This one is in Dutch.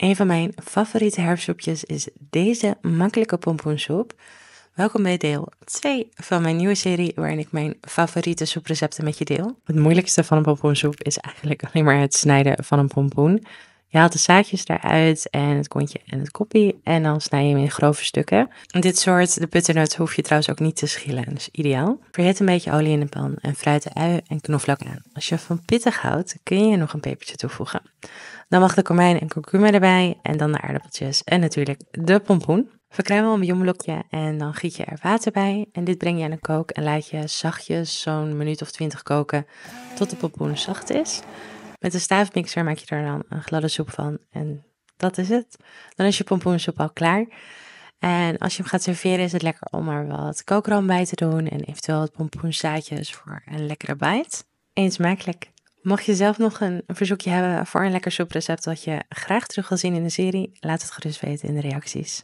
Een van mijn favoriete herfstsoepjes is deze makkelijke pompoensoep. Welkom bij deel 2 van mijn nieuwe serie waarin ik mijn favoriete soeprecepten met je deel. Het moeilijkste van een pompoensoep is eigenlijk alleen maar het snijden van een pompoen. Je haalt de zaadjes eruit en het kontje en het koppie. En dan snij je hem in grove stukken. Dit soort, de butternut, hoef je trouwens ook niet te schillen. dus ideaal. Verhit een beetje olie in de pan en fruit de ui en knoflook aan. Als je van pittig houdt, kun je nog een pepertje toevoegen. Dan mag de komijn en kurkuma erbij. En dan de aardappeltjes en natuurlijk de pompoen. Verkruimel een bijomblokje en dan giet je er water bij. En dit breng je aan de kook en laat je zachtjes zo'n minuut of twintig koken tot de pompoen zacht is. Met een staafmixer maak je er dan een gladde soep van. En dat is het. Dan is je pompoensoep al klaar. En als je hem gaat serveren is het lekker om er wat kookroom bij te doen. En eventueel wat pompoenzaadjes voor een lekkere bite. Eens smakelijk. Mocht je zelf nog een, een verzoekje hebben voor een lekker soeprecept dat je graag terug wil zien in de serie, laat het gerust weten in de reacties.